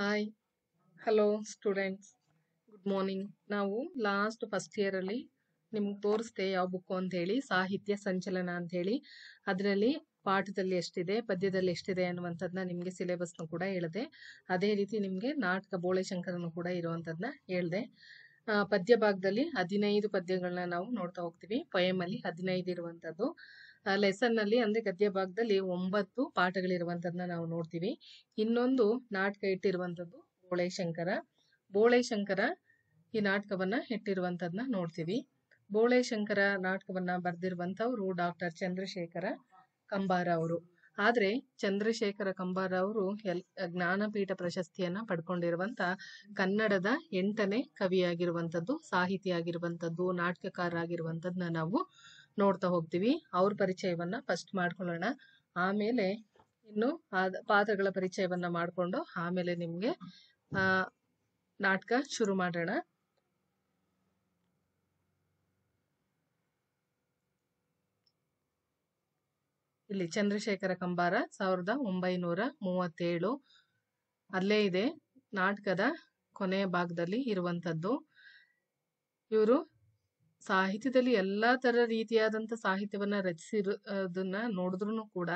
hi hello students good morning ನಾವು last first ಇಯರಲ್ಲಿ ನಿಮ್ಗೆ ತೋರಿಸ್ದೆ ಯಾವ ಬುಕ್ಕು ಅಂತ ಹೇಳಿ ಸಾಹಿತ್ಯ ಸಂಚಲನ ಅಂತ ಹೇಳಿ ಅದರಲ್ಲಿ ಪಾಠದಲ್ಲಿ ಎಷ್ಟಿದೆ ಪದ್ಯದಲ್ಲಿ ಎಷ್ಟಿದೆ ಅನ್ನುವಂಥದ್ದನ್ನ ನಿಮಗೆ ಸಿಲೆಬಸ್ನು ಕೂಡ ಹೇಳಿದೆ ಅದೇ ರೀತಿ ನಿಮಗೆ ನಾಟಕ ಬೋಳೆಶಂಕರನ್ನು ಕೂಡ ಇರುವಂಥದ್ದನ್ನ ಹೇಳಿದೆ ಪದ್ಯ ಭಾಗದಲ್ಲಿ ಹದಿನೈದು ಪದ್ಯಗಳನ್ನ ನಾವು ನೋಡ್ತಾ ಹೋಗ್ತೀವಿ ಪೊಯಮಲ್ಲಿ ಹದಿನೈದು ಇರುವಂಥದ್ದು ನಲ್ಲಿ ಅಂದ್ರೆ ಗದ್ಯ ಭಾಗದಲ್ಲಿ ಒಂಬತ್ತು ಪಾಠಗಳಿರುವಂತದ್ನ ನಾವು ನೋಡ್ತೀವಿ ಇನ್ನೊಂದು ನಾಟಕ ಇಟ್ಟಿರುವಂತದ್ದು ಬೋಳೆ ಶಂಕರ ಬೋಳೆ ಶಂಕರ ಈ ನಾಟಕವನ್ನ ಇಟ್ಟಿರುವಂಥದ್ದನ್ನ ನೋಡ್ತೀವಿ ಬೋಳೆ ಶಂಕರ ನಾಟಕವನ್ನ ಬರೆದಿರುವಂತವ್ರು ಡಾಕ್ಟರ್ ಚಂದ್ರಶೇಖರ ಕಂಬಾರ ಅವರು ಆದರೆ ಚಂದ್ರಶೇಖರ ಕಂಬಾರ ಅವರು ಎಲ್ ಜ್ಞಾನಪೀಠ ಪ್ರಶಸ್ತಿಯನ್ನ ಪಡ್ಕೊಂಡಿರುವಂತ ಕನ್ನಡದ ಎಂಟನೇ ಸಾಹಿತಿ ಆಗಿರುವಂತದ್ದು ನಾಟಕಕಾರ ಆಗಿರುವಂತದ್ನ ನಾವು ನೋಡ್ತಾ ಹೋಗ್ತೀವಿ ಅವ್ರ ಪರಿಚಯವನ್ನ ಫಸ್ಟ್ ಮಾಡ್ಕೊಳ್ಳೋಣ ಆಮೇಲೆ ಇನ್ನು ಪಾತ್ರಗಳ ಪರಿಚಯವನ್ನ ಮಾಡಿಕೊಂಡು ಆಮೇಲೆ ನಿಮ್ಗೆ ಆ ನಾಟಕ ಶುರು ಮಾಡೋಣ ಇಲ್ಲಿ ಚಂದ್ರಶೇಖರ ಕಂಬಾರ ಸಾವಿರದ ಒಂಬೈನೂರ ಮೂವತ್ತೇಳು ಅಲ್ಲೇ ಇದೆ ನಾಟಕದ ಕೊನೆಯ ಭಾಗದಲ್ಲಿ ಇರುವಂತದ್ದು ಇವರು ಸಾಹಿತ್ಯದಲ್ಲಿ ಎಲ್ಲ ಥರ ರೀತಿಯಾದಂಥ ಸಾಹಿತ್ಯವನ್ನ ರಚಿಸಿರೋದನ್ನ ನೋಡಿದ್ರು ಕೂಡ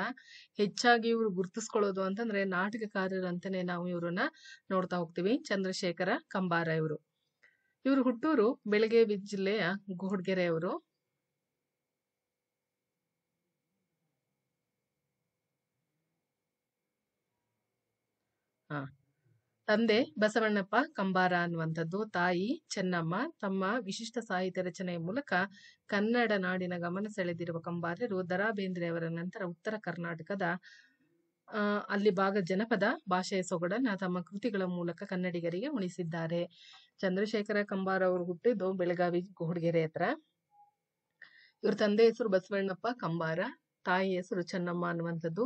ಹೆಚ್ಚಾಗಿ ಇವರು ಗುರುತಿಸ್ಕೊಳ್ಳೋದು ಅಂತಂದ್ರೆ ನಾಟಕಕಾರರು ಅಂತಾನೆ ನಾವು ಇವರನ್ನ ನೋಡ್ತಾ ಹೋಗ್ತೀವಿ ಚಂದ್ರಶೇಖರ ಕಂಬಾರ ಇವರು ಇವರು ಹುಟ್ಟೂರು ಬೆಳಗಾವಿ ಜಿಲ್ಲೆಯ ಗೋಡ್ಗೆರೆಯವರು ತಂದೆ ಬಸವಣ್ಣಪ್ಪ ಕಂಬಾರ ಅನ್ನುವಂಥದ್ದು ತಾಯಿ ಚೆನ್ನಮ್ಮ ತಮ್ಮ ವಿಶಿಷ್ಟ ಸಾಹಿತ್ಯ ರಚನೆಯ ಮೂಲಕ ಕನ್ನಡ ನಾಡಿನ ಗಮನ ಸೆಳೆದಿರುವ ಕಂಬಾರರು ದರಾ ಅವರ ನಂತರ ಉತ್ತರ ಕರ್ನಾಟಕದ ಅಲ್ಲಿ ಭಾಗ ಜನಪದ ಭಾಷೆಯ ಸೊಗಡನ್ನ ತಮ್ಮ ಕೃತಿಗಳ ಮೂಲಕ ಕನ್ನಡಿಗರಿಗೆ ಉಣಿಸಿದ್ದಾರೆ ಚಂದ್ರಶೇಖರ ಕಂಬಾರ ಅವರು ಹುಟ್ಟಿದ್ದು ಬೆಳಗಾವಿ ಗೋಡ್ಗೆರೆ ಹತ್ರ ಇವ್ರ ತಂದೆ ಹೆಸರು ಬಸವಣ್ಣಪ್ಪ ಕಂಬಾರ ತಾಯಿ ಹೆಸರು ಚೆನ್ನಮ್ಮ ಅನ್ನುವಂಥದ್ದು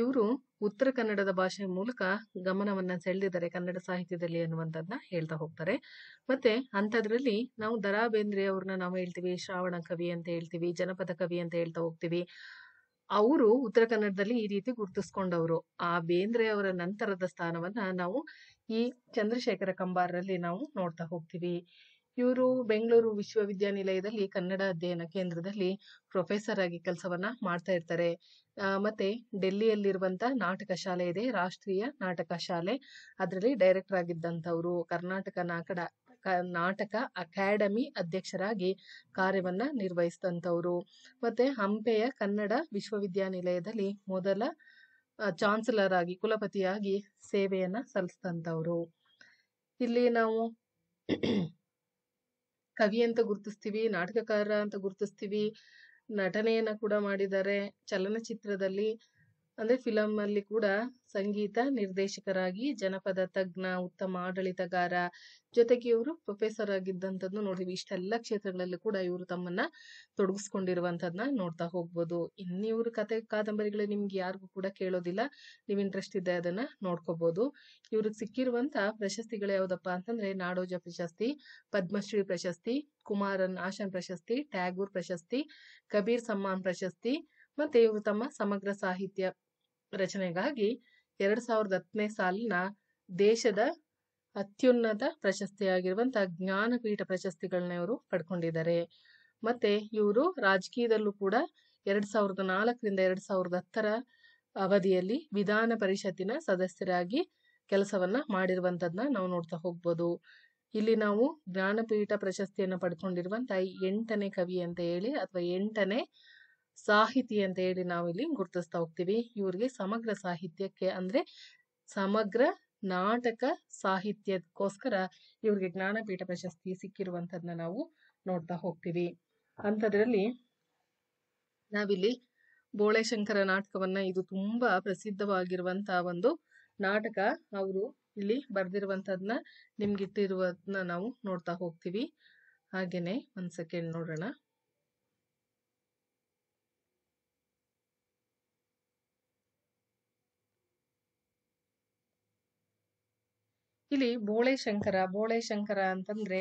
ಇವರು ಉತ್ತರ ಕನ್ನಡದ ಭಾಷೆಯ ಮೂಲಕ ಗಮನವನ್ನ ಸೆಳೆದಿದ್ದಾರೆ ಕನ್ನಡ ಸಾಹಿತ್ಯದಲ್ಲಿ ಅನ್ನುವಂಥದ್ದನ್ನ ಹೇಳ್ತಾ ಹೋಗ್ತಾರೆ ಮತ್ತೆ ಅಂಥದ್ರಲ್ಲಿ ನಾವು ದರಾ ಬೇಂದ್ರೆ ಅವ್ರನ್ನ ನಾವು ಹೇಳ್ತೀವಿ ಶ್ರಾವಣ ಕವಿ ಅಂತ ಹೇಳ್ತೀವಿ ಜನಪದ ಕವಿ ಅಂತ ಹೇಳ್ತಾ ಹೋಗ್ತೀವಿ ಅವರು ಉತ್ತರ ಕನ್ನಡದಲ್ಲಿ ಈ ರೀತಿ ಗುರುತಿಸ್ಕೊಂಡವರು ಆ ಬೇಂದ್ರೆ ಅವರ ನಂತರದ ಸ್ಥಾನವನ್ನ ನಾವು ಈ ಚಂದ್ರಶೇಖರ ಕಂಬಾರರಲ್ಲಿ ನಾವು ನೋಡ್ತಾ ಹೋಗ್ತೀವಿ ಇವರು ಬೆಂಗಳೂರು ವಿಶ್ವವಿದ್ಯಾನಿಲಯದಲ್ಲಿ ಕನ್ನಡ ಅಧ್ಯಯನ ಕೇಂದ್ರದಲ್ಲಿ ಪ್ರೊಫೆಸರ್ ಆಗಿ ಕೆಲಸವನ್ನ ಮಾಡ್ತಾ ಇರ್ತಾರೆ ಮತ್ತು ಡೆಲ್ಲಿಯಲ್ಲಿರುವಂಥ ನಾಟಕ ಶಾಲೆ ಇದೆ ರಾಷ್ಟ್ರೀಯ ನಾಟಕ ಶಾಲೆ ಅದರಲ್ಲಿ ಡೈರೆಕ್ಟರ್ ಆಗಿದ್ದಂತವರು ಕರ್ನಾಟಕ ನಾಕಡ ನಾಟಕ ಅಕಾಡೆಮಿ ಅಧ್ಯಕ್ಷರಾಗಿ ಕಾರ್ಯವನ್ನ ನಿರ್ವಹಿಸಿದಂಥವರು ಮತ್ತೆ ಹಂಪೆಯ ಕನ್ನಡ ವಿಶ್ವವಿದ್ಯಾನಿಲಯದಲ್ಲಿ ಮೊದಲ ಚಾನ್ಸಲರ್ ಆಗಿ ಕುಲಪತಿಯಾಗಿ ಸೇವೆಯನ್ನ ಸಲ್ಲಿಸಿದಂಥವರು ಇಲ್ಲಿ ನಾವು ಕವಿ ಅಂತ ಗುರುತಿಸ್ತೀವಿ ನಾಟಕಕಾರ ಅಂತ ಗುರುತಿಸ್ತೀವಿ ನಟನೆಯನ್ನ ಕೂಡ ಮಾಡಿದ್ದಾರೆ ಚಲನಚಿತ್ರದಲ್ಲಿ ಅಂದರೆ ಫಿಲಮ್ಮಲ್ಲಿ ಕೂಡ ಸಂಗೀತ ನಿರ್ದೇಶಕರಾಗಿ ಜನಪದ ತಜ್ಞ ಉತ್ತಮ ಆಡಳಿತಗಾರ ಜೊತೆಗೆ ಇವರು ಪ್ರೊಫೆಸರ್ ಆಗಿದ್ದಂಥದ್ದು ನೋಡಿದ್ವಿ ಇಷ್ಟೆಲ್ಲ ಕ್ಷೇತ್ರಗಳಲ್ಲಿ ಕೂಡ ಇವರು ತಮ್ಮನ್ನ ತೊಡಗಿಸ್ಕೊಂಡಿರುವಂಥದ್ದನ್ನ ನೋಡ್ತಾ ಹೋಗ್ಬೋದು ಇನ್ನು ಇವ್ರ ಕತೆ ಕಾದಂಬರಿಗಳು ನಿಮ್ಗೆ ಯಾರಿಗೂ ಕೂಡ ಕೇಳೋದಿಲ್ಲ ನೀವು ಇಂಟ್ರೆಸ್ಟ್ ಇದೆ ಅದನ್ನ ನೋಡ್ಕೋಬಹುದು ಇವ್ರಿಗೆ ಸಿಕ್ಕಿರುವಂತ ಪ್ರಶಸ್ತಿಗಳು ಯಾವುದಪ್ಪ ಅಂತಂದ್ರೆ ನಾಡೋಜ ಪ್ರಶಸ್ತಿ ಪದ್ಮಶ್ರೀ ಪ್ರಶಸ್ತಿ ಕುಮಾರನ್ ಆಶನ್ ಪ್ರಶಸ್ತಿ ಟ್ಯಾಗೂರ್ ಪ್ರಶಸ್ತಿ ಕಬೀರ್ ಸಮ್ಮಾನ್ ಪ್ರಶಸ್ತಿ ಮತ್ತೆ ಇವರು ತಮ್ಮ ಸಮಗ್ರ ಸಾಹಿತ್ಯ ರಚನೆಗಾಗಿ ಎರಡ್ ಸಾವಿರದ ಹತ್ತನೇ ಸಾಲಿನ ದೇಶದ ಅತ್ಯುನ್ನತ ಪ್ರಶಸ್ತಿಯಾಗಿರುವಂತಹ ಜ್ಞಾನಪೀಠ ಪ್ರಶಸ್ತಿಗಳನ್ನ ಇವರು ಪಡ್ಕೊಂಡಿದ್ದಾರೆ ಮತ್ತೆ ಇವರು ರಾಜಕೀಯದಲ್ಲೂ ಕೂಡ ಎರಡ್ ಸಾವಿರದ ನಾಲ್ಕರಿಂದ ಎರಡ್ ಸಾವಿರದ ಹತ್ತರ ಅವಧಿಯಲ್ಲಿ ವಿಧಾನ ಪರಿಷತ್ತಿನ ಸದಸ್ಯರಾಗಿ ಕೆಲಸವನ್ನ ಮಾಡಿರುವಂತದ್ನ ನಾವು ನೋಡ್ತಾ ಹೋಗ್ಬೋದು ಇಲ್ಲಿ ನಾವು ಜ್ಞಾನಪೀಠ ಪ್ರಶಸ್ತಿಯನ್ನು ಪಡ್ಕೊಂಡಿರುವಂತಹ ಎಂಟನೇ ಕವಿ ಅಂತ ಹೇಳಿ ಅಥವಾ ಎಂಟನೇ ಸಾಹಿತಿ ಅಂತ ಹೇಳಿ ನಾವಿಲ್ಲಿ ಗುರುತಿಸ್ತಾ ಹೋಗ್ತೀವಿ ಇವರಿಗೆ ಸಮಗ್ರ ಸಾಹಿತ್ಯಕ್ಕೆ ಅಂದ್ರೆ ಸಮಗ್ರ ನಾಟಕ ಸಾಹಿತ್ಯಕ್ಕೋಸ್ಕರ ಇವರಿಗೆ ಜ್ಞಾನಪೀಠ ಪ್ರಶಸ್ತಿ ಸಿಕ್ಕಿರುವಂತದ್ನ ನಾವು ನೋಡ್ತಾ ಹೋಗ್ತೀವಿ ಅಂಥದ್ರಲ್ಲಿ ನಾವಿಲ್ಲಿ ಬೋಳೆಶಂಕರ ನಾಟಕವನ್ನ ಇದು ತುಂಬಾ ಪ್ರಸಿದ್ಧವಾಗಿರುವಂತ ಒಂದು ನಾಟಕ ಅವರು ಇಲ್ಲಿ ಬರ್ದಿರುವಂತದ್ನ ನಿಮ್ಗಿಟ್ಟಿರುವ ನಾವು ನೋಡ್ತಾ ಹೋಗ್ತೀವಿ ಹಾಗೇನೆ ಒಂದ್ ಸೆಕೆಂಡ್ ನೋಡೋಣ ಇಲ್ಲಿ ಬೋಳೆ ಶಂಕರ ಬೋಳೆ ಶಂಕರ ಅಂತಂದ್ರೆ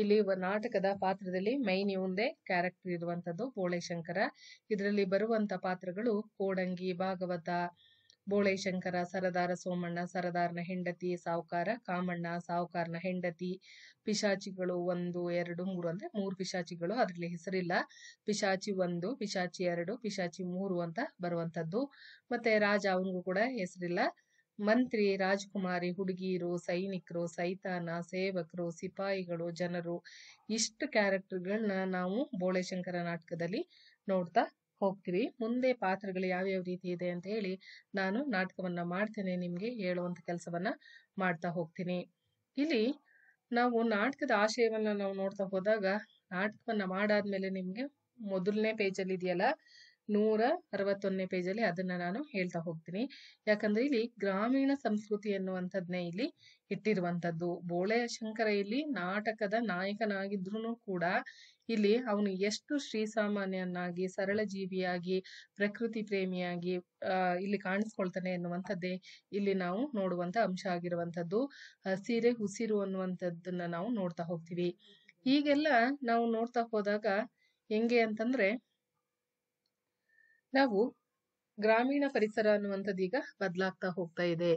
ಇಲ್ಲಿ ನಾಟಕದ ಪಾತ್ರದಲ್ಲಿ ಮೈನ್ ಇವಂದೇ ಕ್ಯಾರೆಕ್ಟರ್ ಇರುವಂತದ್ದು ಬೋಳೆ ಶಂಕರ ಇದರಲ್ಲಿ ಬರುವಂತ ಪಾತ್ರಗಳು ಕೋಡಂಗಿ ಭಾಗವತ ಬೋಳೆ ಶಂಕರ ಸರದಾರ ಸೋಮಣ್ಣ ಸರದಾರನ ಹೆಂಡತಿ ಸಾವುಕಾರ ಕಾಮಣ್ಣ ಸಾವುಕಾರನ ಹೆಂಡತಿ ಪಿಶಾಚಿಗಳು ಒಂದು ಎರಡು ಮೂರು ಅಂದ್ರೆ ಮೂರು ಪಿಶಾಚಿಗಳು ಅದ್ರಲ್ಲಿ ಹೆಸರಿಲ್ಲ ಪಿಶಾಚಿ ಒಂದು ಪಿಶಾಚಿ ಎರಡು ಪಿಶಾಚಿ ಮೂರು ಅಂತ ಬರುವಂತದ್ದು ಮತ್ತೆ ರಾಜ ಅವನಿಗೂ ಕೂಡ ಹೆಸರಿಲ್ಲ ಮಂತ್ರಿ ರಾಜಕುಮಾರಿ ಹುಡುಗೀರು ಸೈನಿಕರು ಸೈತಾನ ಸೇವಕರು ಸಿಪಾಯಿಗಳು ಜನರು ಇಷ್ಟು ಕ್ಯಾರೆಕ್ಟರ್ಗಳನ್ನ ನಾವು ಬೋಳೆಶಂಕರ ನಾಟಕದಲ್ಲಿ ನೋಡ್ತಾ ಹೋಗ್ತೀವಿ ಮುಂದೆ ಪಾತ್ರಗಳು ಯಾವ್ಯಾವ ರೀತಿ ಇದೆ ಅಂತ ಹೇಳಿ ನಾನು ನಾಟಕವನ್ನ ಮಾಡ್ತೇನೆ ನಿಮಗೆ ಹೇಳುವಂತ ಕೆಲಸವನ್ನ ಮಾಡ್ತಾ ಹೋಗ್ತೀನಿ ಇಲ್ಲಿ ನಾವು ನಾಟಕದ ಆಶಯವನ್ನ ನಾವು ನೋಡ್ತಾ ಹೋದಾಗ ನಾಟಕವನ್ನ ಮಾಡಾದ್ಮೇಲೆ ನಿಮ್ಗೆ ಮೊದಲನೇ ಪೇಜಲ್ಲಿ ಇದೆಯಲ್ಲ ನೂರ ಅರವತ್ತೊಂದನೇ ಪೇಜಲ್ಲಿ ಅದನ್ನ ನಾನು ಹೇಳ್ತಾ ಹೋಗ್ತೀನಿ ಯಾಕಂದ್ರೆ ಇಲ್ಲಿ ಗ್ರಾಮೀಣ ಸಂಸ್ಕೃತಿ ಅನ್ನುವಂಥದ್ನೇ ಇಲ್ಲಿ ಇಟ್ಟಿರುವಂಥದ್ದು ಬೋಳೆ ಶಂಕರ ಇಲ್ಲಿ ನಾಟಕದ ನಾಯಕನಾಗಿದ್ರು ಕೂಡ ಇಲ್ಲಿ ಅವನು ಎಷ್ಟು ಶ್ರೀಸಾಮಾನ್ಯನಾಗಿ ಸರಳ ಜೀವಿಯಾಗಿ ಪ್ರಕೃತಿ ಪ್ರೇಮಿಯಾಗಿ ಇಲ್ಲಿ ಕಾಣಿಸ್ಕೊಳ್ತಾನೆ ಎನ್ನುವಂಥದ್ದೇ ಇಲ್ಲಿ ನಾವು ನೋಡುವಂತ ಅಂಶ ಆಗಿರುವಂಥದ್ದು ಸೀರೆ ಉಸಿರು ಅನ್ನುವಂಥದ್ದನ್ನ ನಾವು ನೋಡ್ತಾ ಹೋಗ್ತೀವಿ ಹೀಗೆಲ್ಲ ನಾವು ನೋಡ್ತಾ ಹೋದಾಗ ಹೆಂಗೆ ಅಂತಂದ್ರೆ ನಾವು ಗ್ರಾಮೀಣ ಪರಿಸರ ಅನ್ನುವಂಥದ್ದು ಈಗ ಬದಲಾಗ್ತಾ ಹೋಗ್ತಾ ಇದೆ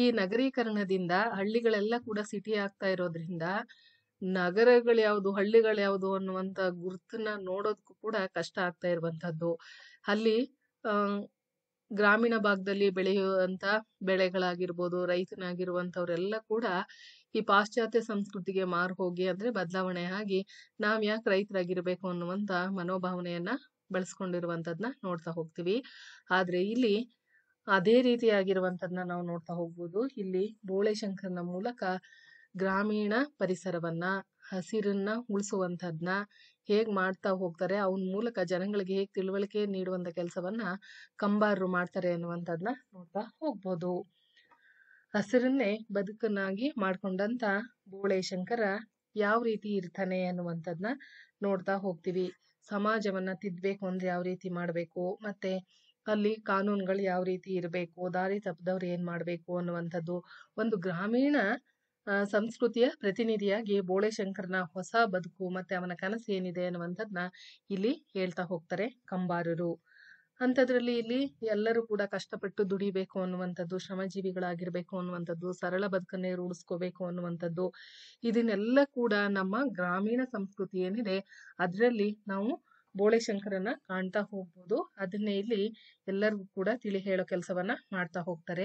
ಈ ನಗರೀಕರಣದಿಂದ ಹಳ್ಳಿಗಳೆಲ್ಲ ಕೂಡ ಸಿಟಿ ಆಗ್ತಾ ಇರೋದ್ರಿಂದ ನಗರಗಳು ಯಾವುದು ಹಳ್ಳಿಗಳು ಯಾವುದು ಅನ್ನುವಂತ ಗುರುತನ್ನ ನೋಡೋದಕ್ಕೂ ಕೂಡ ಕಷ್ಟ ಆಗ್ತಾ ಇರುವಂತದ್ದು ಅಲ್ಲಿ ಗ್ರಾಮೀಣ ಭಾಗದಲ್ಲಿ ಬೆಳೆಯುವಂತ ಬೆಳೆಗಳಾಗಿರ್ಬೋದು ರೈತನಾಗಿರುವಂಥವರೆಲ್ಲ ಕೂಡ ಈ ಪಾಶ್ಚಾತ್ಯ ಸಂಸ್ಕೃತಿಗೆ ಮಾರು ಹೋಗಿ ಅಂದ್ರೆ ಬದಲಾವಣೆ ಆಗಿ ನಾವ್ ಯಾಕೆ ರೈತರಾಗಿರ್ಬೇಕು ಅನ್ನುವಂತ ಮನೋಭಾವನೆಯನ್ನ ಬೆಳೆಸ್ಕೊಂಡಿರುವಂಥದ್ದನ್ನ ನೋಡ್ತಾ ಹೋಗ್ತೀವಿ ಆದರೆ ಇಲ್ಲಿ ಅದೇ ರೀತಿಯಾಗಿರುವಂಥದ್ದನ್ನ ನಾವು ನೋಡ್ತಾ ಹೋಗ್ಬೋದು ಇಲ್ಲಿ ಬೋಳೆಶಂಕರ್ನ ಮೂಲಕ ಗ್ರಾಮೀಣ ಪರಿಸರವನ್ನ ಹಸಿರನ್ನ ಉಳಿಸುವಂಥದ್ದನ್ನ ಹೇಗೆ ಮಾಡ್ತಾ ಹೋಗ್ತಾರೆ ಅವನ ಮೂಲಕ ಜನಗಳಿಗೆ ಹೇಗೆ ತಿಳುವಳಿಕೆ ನೀಡುವಂಥ ಕೆಲಸವನ್ನ ಕಂಬಾರರು ಮಾಡ್ತಾರೆ ಅನ್ನುವಂಥದ್ದನ್ನ ನೋಡ್ತಾ ಹೋಗ್ಬೋದು ಹಸಿರನ್ನೇ ಬದುಕನ್ನಾಗಿ ಮಾಡಿಕೊಂಡಂಥ ಬೋಳೆ ಶಂಕರ ಯಾವ ರೀತಿ ಇರ್ತಾನೆ ಅನ್ನುವಂಥದ್ದನ್ನ ನೋಡ್ತಾ ಹೋಗ್ತೀವಿ ಸಮಾಜವನ್ನು ತಿದ್ದಬೇಕು ಅಂದರೆ ಯಾವ ರೀತಿ ಮಾಡಬೇಕು ಮತ್ತು ಅಲ್ಲಿ ಕಾನೂನುಗಳು ಯಾವ ರೀತಿ ಇರಬೇಕು ದಾರಿ ತಪ್ಪದವ್ರು ಏನು ಮಾಡಬೇಕು ಅನ್ನುವಂಥದ್ದು ಒಂದು ಗ್ರಾಮೀಣ ಸಂಸ್ಕೃತಿಯ ಪ್ರತಿನಿಧಿಯಾಗಿ ಬೋಳೆಶಂಕರ್ನ ಹೊಸ ಬದುಕು ಮತ್ತು ಅವನ ಕನಸು ಏನಿದೆ ಅನ್ನುವಂಥದ್ದನ್ನ ಇಲ್ಲಿ ಹೇಳ್ತಾ ಹೋಗ್ತಾರೆ ಕಂಬಾರರು ಅಂಥದ್ರಲ್ಲಿ ಇಲ್ಲಿ ಎಲ್ಲರೂ ಕೂಡ ಕಷ್ಟಪಟ್ಟು ದುಡಿಬೇಕು ಅನ್ನುವಂಥದ್ದು ಶ್ರಮಜೀವಿಗಳಾಗಿರ್ಬೇಕು ಅನ್ನುವಂಥದ್ದು ಸರಳ ಬದುಕನ್ನೇ ರೂಢಿಸ್ಕೋಬೇಕು ಅನ್ನುವಂಥದ್ದು ಇದನ್ನೆಲ್ಲ ಕೂಡ ನಮ್ಮ ಗ್ರಾಮೀಣ ಸಂಸ್ಕೃತಿ ಏನಿದೆ ಅದರಲ್ಲಿ ನಾವು ಶಂಕರನ್ನ ಕಾಣ್ತಾ ಹೋಗ್ಬೋದು ಅದನ್ನೇ ಇಲ್ಲಿ ಎಲ್ಲರಿಗೂ ಕೂಡ ತಿಳಿ ಹೇಳೋ ಕೆಲಸವನ್ನ ಮಾಡ್ತಾ ಹೋಗ್ತಾರೆ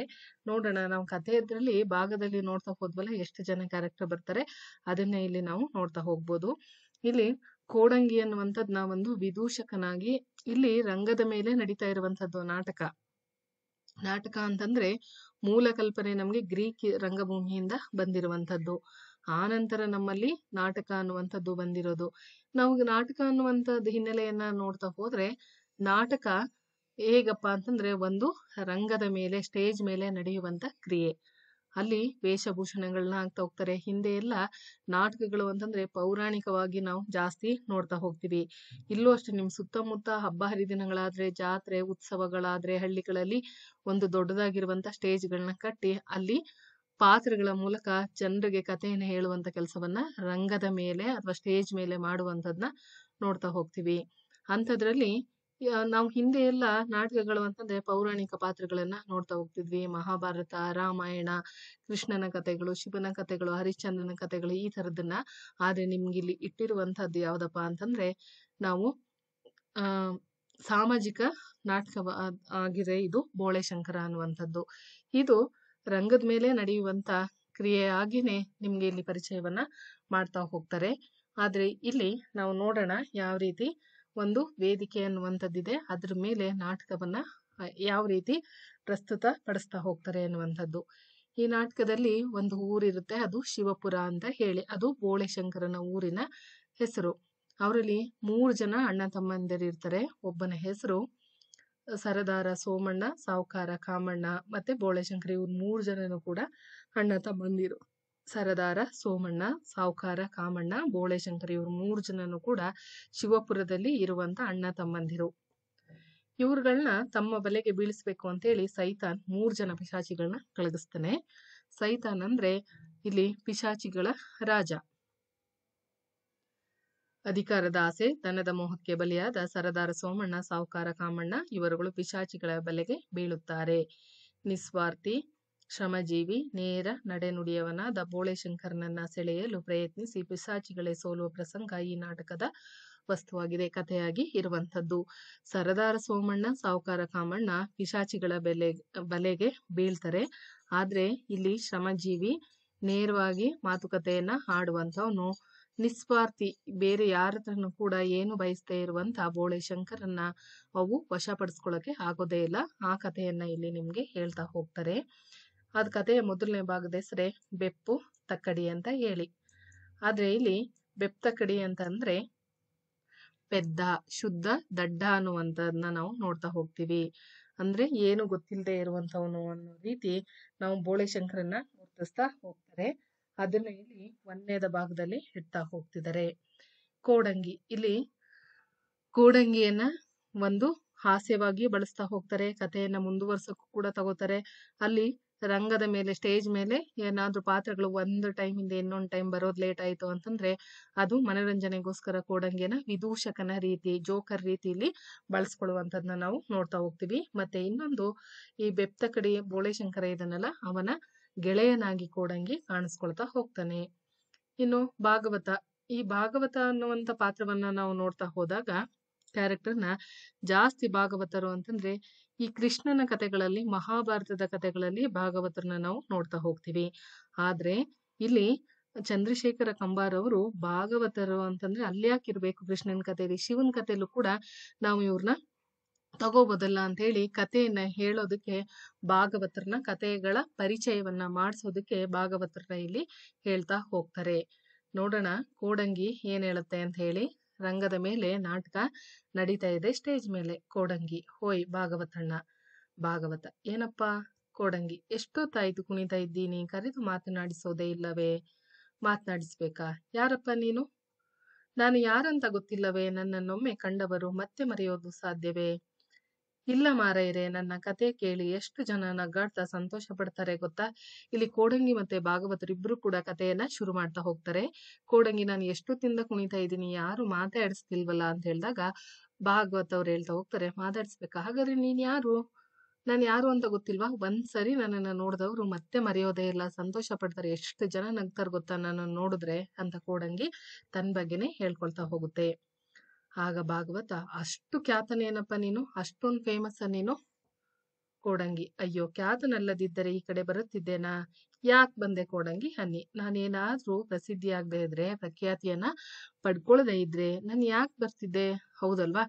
ನೋಡೋಣ ನಾವು ಕಥೆ ಇದ್ರಲ್ಲಿ ಭಾಗದಲ್ಲಿ ನೋಡ್ತಾ ಹೋದ್ವಲ್ಲ ಎಷ್ಟು ಜನ ಕ್ಯಾರೆಕ್ಟರ್ ಬರ್ತಾರೆ ಅದನ್ನೇ ಇಲ್ಲಿ ನಾವು ನೋಡ್ತಾ ಹೋಗ್ಬೋದು ಇಲ್ಲಿ ಕೋಡಂಗಿ ಅನ್ನುವಂಥದ್ದು ನಾವೊಂದು ವಿದೂಷಕನಾಗಿ ಇಲ್ಲಿ ರಂಗದ ಮೇಲೆ ನಡೀತಾ ಇರುವಂತಹದ್ದು ನಾಟಕ ನಾಟಕ ಅಂತಂದ್ರೆ ಮೂಲ ಕಲ್ಪನೆ ನಮ್ಗೆ ಗ್ರೀಕ್ ರಂಗಭೂಮಿಯಿಂದ ಆ ಆನಂತರ ನಮ್ಮಲ್ಲಿ ನಾಟಕ ಅನ್ನುವಂಥದ್ದು ಬಂದಿರೋದು ನಾವು ನಾಟಕ ಅನ್ನುವಂಥದ್ದು ಹಿನ್ನೆಲೆಯನ್ನ ನೋಡ್ತಾ ಹೋದ್ರೆ ನಾಟಕ ಹೇಗಪ್ಪಾ ಅಂತಂದ್ರೆ ಒಂದು ರಂಗದ ಮೇಲೆ ಸ್ಟೇಜ್ ಮೇಲೆ ನಡೆಯುವಂತ ಕ್ರಿಯೆ ಅಲ್ಲಿ ವೇಷಭೂಷಣಗಳನ್ನ ಹಾಕ್ತಾ ಹೋಗ್ತಾರೆ ಹಿಂದೆ ಎಲ್ಲ ನಾಟಕಗಳು ಅಂತಂದ್ರೆ ಪೌರಾಣಿಕವಾಗಿ ನಾವು ಜಾಸ್ತಿ ನೋಡ್ತಾ ಹೋಗ್ತೀವಿ ಇಲ್ಲೂ ಅಷ್ಟೇ ನಿಮ್ಮ ಸುತ್ತಮುತ್ತ ಹಬ್ಬ ಹರಿದಿನಗಳಾದ್ರೆ ಜಾತ್ರೆ ಉತ್ಸವಗಳಾದ್ರೆ ಹಳ್ಳಿಗಳಲ್ಲಿ ಒಂದು ದೊಡ್ಡದಾಗಿರುವಂತ ಸ್ಟೇಜ್ಗಳನ್ನ ಕಟ್ಟಿ ಅಲ್ಲಿ ಪಾತ್ರಗಳ ಮೂಲಕ ಜನರಿಗೆ ಕಥೆಯನ್ನು ಹೇಳುವಂತ ಕೆಲಸವನ್ನ ರಂಗದ ಮೇಲೆ ಅಥವಾ ಸ್ಟೇಜ್ ಮೇಲೆ ಮಾಡುವಂತದ್ನ ನೋಡ್ತಾ ಹೋಗ್ತೀವಿ ಅಂಥದ್ರಲ್ಲಿ ನಾವು ಹಿಂದೆ ಎಲ್ಲ ನಾಟಕಗಳು ಅಂತಂದ್ರೆ ಪೌರಾಣಿಕ ಪಾತ್ರಗಳನ್ನ ನೋಡ್ತಾ ಹೋಗ್ತಿದ್ವಿ ಮಹಾಭಾರತ ರಾಮಾಯಣ ಕೃಷ್ಣನ ಕಥೆಗಳು ಶಿವನ ಕಥೆಗಳು ಹರಿಶ್ಚಂದ್ರನ ಕಥೆಗಳು ಈ ತರದನ್ನ ಆದ್ರೆ ನಿಮ್ಗೆ ಇಲ್ಲಿ ಇಟ್ಟಿರುವಂತಹದ್ದು ಯಾವುದಪ್ಪ ಅಂತಂದ್ರೆ ನಾವು ಆ ಸಾಮಾಜಿಕ ನಾಟಕ ಆಗಿದೆ ಇದು ಬೋಳೆ ಶಂಕರ ಅನ್ನುವಂಥದ್ದು ಇದು ರಂಗದ ಮೇಲೆ ನಡೆಯುವಂತ ಆಗಿನೇ ನಿಮ್ಗೆ ಇಲ್ಲಿ ಪರಿಚಯವನ್ನ ಮಾಡ್ತಾ ಹೋಗ್ತಾರೆ ಆದ್ರೆ ಇಲ್ಲಿ ನಾವು ನೋಡೋಣ ಯಾವ ರೀತಿ ಒಂದು ವೇದಿಕೆ ಅನ್ನುವಂಥದ್ದಿದೆ ಅದ್ರ ಮೇಲೆ ನಾಟಕವನ್ನು ಯಾವ ರೀತಿ ಪ್ರಸ್ತುತ ಪಡಿಸ್ತಾ ಹೋಗ್ತಾರೆ ಅನ್ನುವಂಥದ್ದು ಈ ನಾಟಕದಲ್ಲಿ ಒಂದು ಊರಿರುತ್ತೆ ಅದು ಶಿವಪುರ ಅಂತ ಹೇಳಿ ಅದು ಬೋಳೆಶಂಕರನ ಊರಿನ ಹೆಸರು ಅವರಲ್ಲಿ ಮೂರು ಜನ ಅಣ್ಣ ತಮ್ಮಂದಿರಿರ್ತಾರೆ ಒಬ್ಬನ ಹೆಸರು ಸರದಾರ ಸೋಮಣ್ಣ ಸಾವುಕಾರ ಕಾಮಣ್ಣ ಮತ್ತೆ ಬೋಳೆಶಂಕರ್ ಇವ್ರು ಮೂರು ಜನನು ಕೂಡ ಅಣ್ಣ ತಮ್ಮಂದಿರು ಸರದಾರ ಸೋಮಣ್ಣ ಸಾವುಕಾರ ಕಾಮಣ್ಣ ಬೋಳೆಶಂಕರ್ ಇವರು ಮೂರು ಜನನು ಕೂಡ ಶಿವಪುರದಲ್ಲಿ ಇರುವಂತ ಅಣ್ಣ ತಮ್ಮಂದಿರು ಇವ್ರುಗಳನ್ನ ತಮ್ಮ ಬಲೆಗೆ ಬೀಳಿಸ್ಬೇಕು ಅಂತೇಳಿ ಸೈತಾನ್ ಮೂರ್ ಜನ ಪಿಶಾಚಿಗಳನ್ನ ಕಳಗಿಸ್ತಾನೆ ಸೈತಾನ್ ಅಂದ್ರೆ ಇಲ್ಲಿ ಪಿಶಾಚಿಗಳ ರಾಜ ಅಧಿಕಾರದ ಆಸೆ ತನ್ನದ ಮೋಹಕ್ಕೆ ಬಲಿಯಾದ ಸರದಾರ ಸೋಮಣ್ಣ ಸಾವುಕಾರ ಕಾಮಣ್ಣ ಇವರುಗಳು ಪಿಶಾಚಿಗಳ ಬಲೆಗೆ ಬೀಳುತ್ತಾರೆ ನಿಸ್ವಾರ್ಥಿ ಶ್ರಮಜೀವಿ ನೇರ ನಡೆನುಡಿಯವನಾದ ಬೋಳೆಶಂಕರನನ್ನ ಸೆಳೆಯಲು ಪ್ರಯತ್ನಿಸಿ ಪಿಸಾಚಿಗಳೇ ಸೋಲುವ ಪ್ರಸಂಗ ಈ ನಾಟಕದ ವಸ್ತುವಾಗಿದೆ ಕಥೆಯಾಗಿ ಇರುವಂಥದ್ದು ಸರದಾರ ಸೋಮಣ್ಣ ಸಾಹುಕಾರ ಕಾಮಣ್ಣ ಪಿಶಾಚಿಗಳ ಬೆಲೆ ಬಲೆಗೆ ಬೀಳ್ತಾರೆ ಆದರೆ ಇಲ್ಲಿ ಶ್ರಮಜೀವಿ ನೇರವಾಗಿ ಮಾತುಕತೆಯನ್ನ ಹಾಡುವಂಥವನು ನಿಸ್ವಾರ್ಥಿ ಬೇರೆ ಯಾರನ್ನು ಕೂಡ ಏನು ಬಯಸದೇ ಇರುವಂತ ಬೋಳೆ ಶಂಕರನ್ನ ಅವು ವಶಪಡಿಸ್ಕೊಳ್ಳೋಕೆ ಆಗೋದೇ ಇಲ್ಲ ಆ ಕಥೆಯನ್ನ ಇಲ್ಲಿ ನಿಮ್ಗೆ ಹೇಳ್ತಾ ಹೋಗ್ತಾರೆ ಅದು ಕಥೆಯ ಮೊದಲನೇ ಭಾಗದ ಹೆಸರೇ ಬೆಪ್ಪು ತಕ್ಕಡಿ ಅಂತ ಹೇಳಿ ಆದರೆ ಇಲ್ಲಿ ಬೆಪ್ಪು ತಕ್ಕಡಿ ಅಂತಂದರೆ ಪೆದ್ದ ಶುದ್ಧ ದಡ್ಡ ಅನ್ನುವಂಥದನ್ನ ನಾವು ನೋಡ್ತಾ ಹೋಗ್ತೀವಿ ಅಂದರೆ ಏನು ಗೊತ್ತಿಲ್ಲದೆ ಇರುವಂಥವನು ಅನ್ನೋ ರೀತಿ ನಾವು ಬೋಳೆ ಶಂಕರನ್ನ ಗುರುತಿಸ್ತಾ ಹೋಗ್ತಾರೆ ಅದನ್ನು ಇಲ್ಲಿ ಒಂದನೇದ ಭಾಗದಲ್ಲಿ ಇಡ್ತಾ ಹೋಗ್ತಿದ್ದಾರೆ ಕೋಡಂಗಿ ಇಲ್ಲಿ ಕೋಡಂಗಿಯನ್ನ ಒಂದು ಹಾಸ್ಯವಾಗಿ ಬಳಸ್ತಾ ಹೋಗ್ತಾರೆ ಕಥೆಯನ್ನ ಮುಂದುವರ್ಸಕ್ಕೂ ಕೂಡ ತಗೋತಾರೆ ಅಲ್ಲಿ ರಂಗದ ಮೇಲೆ ಸ್ಟೇಜ್ ಮೇಲೆ ಏನಾದ್ರೂ ಪಾತ್ರಗಳು ಒಂದು ಟೈಮ್ ಇಂದ ಇನ್ನೊಂದು ಟೈಮ್ ಬರೋದ್ ಲೇಟ್ ಆಯ್ತು ಅಂತಂದ್ರೆ ಅದು ಮನರಂಜನೆಗೋಸ್ಕರ ಕೊಡಂಗೆನ ವಿದೂಷಕನ ರೀತಿ ಜೋಕರ್ ರೀತಿಯಲ್ಲಿ ಬಳಸ್ಕೊಳ್ಳುವಂಥದ್ನ ನಾವು ನೋಡ್ತಾ ಹೋಗ್ತೀವಿ ಮತ್ತೆ ಇನ್ನೊಂದು ಈ ಬೋಳೆ ಬೋಳೆಶಂಕರ ಇದನ್ನೆಲ್ಲ ಅವನ ಗೆಳೆಯನಾಗಿ ಕೋಡಂಗಿ ಕಾಣಿಸ್ಕೊಳ್ತಾ ಹೋಗ್ತಾನೆ ಇನ್ನು ಭಾಗವತ ಈ ಭಾಗವತ ಅನ್ನುವಂತ ಪಾತ್ರವನ್ನ ನಾವು ನೋಡ್ತಾ ಹೋದಾಗ ಕ್ಯಾರೆಕ್ಟರ್ನ ಜಾಸ್ತಿ ಭಾಗವತರು ಅಂತಂದ್ರೆ ಈ ಕೃಷ್ಣನ ಕಥೆಗಳಲ್ಲಿ ಮಹಾಭಾರತದ ಕಥೆಗಳಲ್ಲಿ ಭಾಗವತರನ್ನ ನಾವು ನೋಡ್ತಾ ಹೋಗ್ತೀವಿ ಆದ್ರೆ ಇಲ್ಲಿ ಚಂದ್ರಶೇಖರ ಕಂಬಾರ್ ಅವರು ಭಾಗವತರು ಅಂತಂದ್ರೆ ಅಲ್ಯಾಕಿರ್ಬೇಕು ಕೃಷ್ಣನ ಕಥೆಯಲ್ಲಿ ಶಿವನ ಕಥೆಯಲ್ಲೂ ಕೂಡ ನಾವು ಇವ್ರನ್ನ ತಗೋಬೋದಲ್ಲ ಅಂತ ಹೇಳಿ ಕಥೆಯನ್ನ ಹೇಳೋದಕ್ಕೆ ಭಾಗವತರನ್ನ ಕಥೆಗಳ ಪರಿಚಯವನ್ನ ಮಾಡಿಸೋದಕ್ಕೆ ಭಾಗವತರನ್ನ ಇಲ್ಲಿ ಹೇಳ್ತಾ ಹೋಗ್ತಾರೆ ನೋಡೋಣ ಕೋಡಂಗಿ ಏನ್ ಹೇಳುತ್ತೆ ಅಂತ ಹೇಳಿ ರಂಗದ ಮೇಲೆ ನಾಟಕ ನಡೀತಾ ಇದೆ ಸ್ಟೇಜ್ ಮೇಲೆ ಕೋಡಂಗಿ ಹೋಯ್ ಭಾಗವತಣ್ಣ ಭಾಗವತ ಏನಪ್ಪ ಕೋಡಂಗಿ ಎಷ್ಟೊತ್ತಾಯ್ತು ಕುಣಿತಾ ಇದ್ದೀನಿ ಕರೆದು ಮಾತನಾಡಿಸೋದೇ ಇಲ್ಲವೇ ಮಾತನಾಡಿಸ್ಬೇಕಾ ಯಾರಪ್ಪ ನೀನು ನಾನು ಯಾರಂತ ಗೊತ್ತಿಲ್ಲವೇ ನನ್ನನ್ನೊಮ್ಮೆ ಕಂಡವರು ಮತ್ತೆ ಮರೆಯೋದು ಸಾಧ್ಯವೇ ಇಲ್ಲ ಮಾರೈರೆ ನನ್ನ ಕತೆ ಕೇಳಿ ಎಷ್ಟು ಜನ ನಗಾಡ್ತಾ ಸಂತೋಷ ಪಡ್ತಾರೆ ಗೊತ್ತಾ ಇಲ್ಲಿ ಕೋಡಂಗಿ ಮತ್ತೆ ಭಾಗವತರು ಇಬ್ರು ಕೂಡ ಕಥೆಯನ್ನ ಶುರು ಮಾಡ್ತಾ ಹೋಗ್ತಾರೆ ಕೋಡಂಗಿ ನಾನು ಎಷ್ಟು ತಿಂದ ಕುಣಿತಾ ಇದ್ದೀನಿ ಯಾರು ಮಾತಾಡಿಸ್ತಿಲ್ವಲ್ಲ ಅಂತ ಹೇಳಿದಾಗ ಭಾಗವತ್ ಅವ್ರು ಹೇಳ್ತಾ ಹೋಗ್ತಾರೆ ಮಾತಾಡಿಸ್ಬೇಕಾ ಹಾಗಾದ್ರೆ ನೀನ್ ಯಾರು ನಾನ್ ಯಾರು ಅಂತ ಗೊತ್ತಿಲ್ವಾ ಒಂದ್ಸರಿ ನನ್ನನ್ನ ನೋಡಿದವರು ಮತ್ತೆ ಮರೆಯೋದೇ ಇಲ್ಲ ಸಂತೋಷ ಪಡ್ತಾರೆ ಎಷ್ಟು ಜನ ನಗ್ತಾರೆ ಗೊತ್ತಾ ನನ್ನನ್ನು ನೋಡಿದ್ರೆ ಅಂತ ಕೋಡಂಗಿ ತನ್ನ ಬಗ್ಗೆನೇ ಹೇಳ್ಕೊಳ್ತಾ ಹೋಗುತ್ತೆ ಆಗ ಭಾಗವತ ಅಷ್ಟು ಖ್ಯಾತನೇನಪ್ಪ ನೀನು ಅಷ್ಟೊಂದು ಫೇಮಸ್ ನೀನು ಕೋಡಂಗಿ ಅಯ್ಯೋ ಖ್ಯಾತನಲ್ಲದಿದ್ದರೆ ಈ ಕಡೆ ಬರುತ್ತಿದ್ದೇನಾ ಯಾಕೆ ಬಂದೆ ಕೋಡಂಗಿ ಹನ್ನಿ ನಾನೇನಾದ್ರೂ ಪ್ರಸಿದ್ಧಿ ಆಗದೆ ಇದ್ರೆ ಪ್ರಖ್ಯಾತಿಯನ್ನ ಪಡ್ಕೊಳ್ದೆ ಇದ್ರೆ ನಾನು ಯಾಕೆ ಬರ್ತಿದ್ದೆ ಹೌದಲ್ವಾ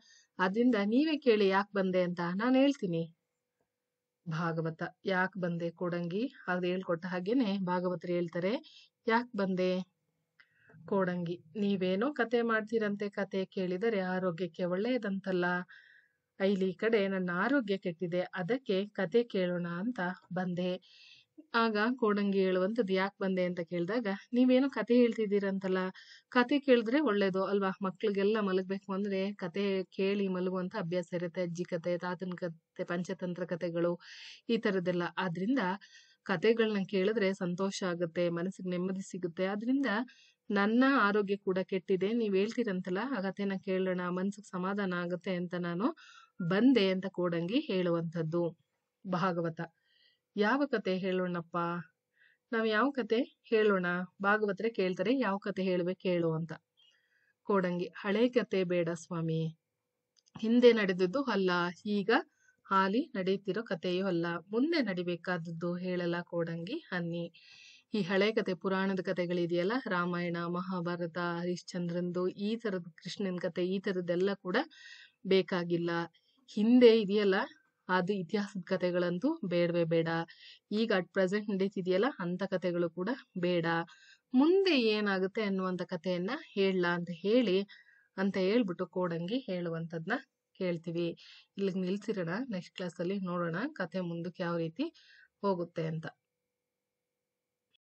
ಅದರಿಂದ ನೀವೇ ಕೇಳಿ ಯಾಕೆ ಬಂದೆ ಅಂತ ನಾನು ಹೇಳ್ತೀನಿ ಭಾಗವತ ಯಾಕೆ ಬಂದೆ ಕೋಡಂಗಿ ಅದು ಹೇಳ್ಕೊಟ್ಟ ಹಾಗೇನೆ ಭಾಗವತರು ಹೇಳ್ತಾರೆ ಯಾಕೆ ಬಂದೆ ಕೋಡಂಗಿ ನೀವೇನೋ ಕತೆ ಮಾಡ್ತೀರಂತೆ ಕತೆ ಕೇಳಿದರೆ ಆರೋಗ್ಯಕ್ಕೆ ಒಳ್ಳೆಯದಂತಲ್ಲ ಐಲಿ ಕಡೆ ನನ್ನ ಆರೋಗ್ಯ ಕೆಟ್ಟಿದೆ ಅದಕ್ಕೆ ಕತೆ ಕೇಳೋಣ ಅಂತ ಬಂದೆ ಆಗ ಕೋಡಂಗಿ ಹೇಳುವಂಥದ್ದು ಯಾಕೆ ಬಂದೆ ಅಂತ ಕೇಳಿದಾಗ ನೀವೇನೋ ಕತೆ ಹೇಳ್ತಿದ್ದೀರಂತಲ್ಲ ಕತೆ ಕೇಳಿದ್ರೆ ಒಳ್ಳೇದು ಅಲ್ವಾ ಮಕ್ಳಿಗೆಲ್ಲ ಮಲಗಬೇಕು ಅಂದರೆ ಕತೆ ಕೇಳಿ ಮಲಗುವಂಥ ಅಭ್ಯಾಸ ಇರುತ್ತೆ ಅಜ್ಜಿ ಕತೆ ತಾತನ ಕತೆ ಪಂಚತಂತ್ರ ಕತೆಗಳು ಈ ಥರದ್ದೆಲ್ಲ ಆದ್ರಿಂದ ಕತೆಗಳನ್ನ ಕೇಳಿದ್ರೆ ಸಂತೋಷ ಆಗುತ್ತೆ ಮನಸ್ಸಿಗೆ ನೆಮ್ಮದಿ ಸಿಗುತ್ತೆ ಆದ್ರಿಂದ ನನ್ನ ಆರೋಗ್ಯ ಕೂಡ ಕೆಟ್ಟಿದೆ ನೀವು ಹೇಳ್ತೀರಂತಲ್ಲ ಕಥೆನ ಕೇಳೋಣ ಮನ್ಸಿಗೆ ಸಮಾಧಾನ ಆಗುತ್ತೆ ಅಂತ ನಾನು ಬಂದೆ ಅಂತ ಕೋಡಂಗಿ ಹೇಳುವಂಥದ್ದು ಭಾಗವತ ಯಾವ ಕತೆ ಹೇಳೋಣಪ್ಪ ನಾವು ಯಾವ ಕತೆ ಹೇಳೋಣ ಭಾಗವತರೆ ಕೇಳ್ತಾರೆ ಯಾವ ಕತೆ ಹೇಳ್ಬೇಕು ಹೇಳು ಅಂತ ಕೋಡಂಗಿ ಹಳೆ ಕತೆ ಬೇಡ ಸ್ವಾಮಿ ಹಿಂದೆ ನಡೆದದ್ದು ಅಲ್ಲ ಈಗ ಹಾಲಿ ನಡೆಯುತ್ತಿರೋ ಕಥೆಯೂ ಅಲ್ಲ ಮುಂದೆ ನಡಿಬೇಕಾದದ್ದು ಹೇಳಲ್ಲ ಕೋಡಂಗಿ ಹನ್ನಿ ಈ ಹಳೆ ಕತೆ ಪುರಾಣದ ಕತೆಗಳಿದೆಯಲ್ಲ ರಾಮಾಯಣ ಮಹಾಭಾರತ ಹರಿಶ್ಚಂದ್ರಂದು ಈ ಥರದ ಕೃಷ್ಣನ ಕತೆ ಈ ಥರದ್ದೆಲ್ಲ ಕೂಡ ಬೇಕಾಗಿಲ್ಲ ಹಿಂದೆ ಇದೆಯಲ್ಲ ಅದು ಇತಿಹಾಸದ ಕತೆಗಳಂತೂ ಬೇಡವೇ ಬೇಡ ಈಗ ಅಟ್ ಪ್ರೆಸೆಂಟ್ ನಡೀತಿದೆಯಲ್ಲ ಅಂಥ ಕತೆಗಳು ಕೂಡ ಬೇಡ ಮುಂದೆ ಏನಾಗುತ್ತೆ ಅನ್ನುವಂಥ ಕಥೆಯನ್ನ ಹೇಳಲಾ ಅಂತ ಹೇಳಿ ಅಂತ ಹೇಳ್ಬಿಟ್ಟು ಕೋಡಂಗಿ ಹೇಳುವಂತದ್ನ ಕೇಳ್ತೀವಿ ಇಲ್ಲಿಗೆ ನಿಲ್ಸಿರೋಣ ನೆಕ್ಸ್ಟ್ ಕ್ಲಾಸಲ್ಲಿ ನೋಡೋಣ ಕತೆ ಮುಂದಕ್ಕೆ ಯಾವ ರೀತಿ ಹೋಗುತ್ತೆ ಅಂತ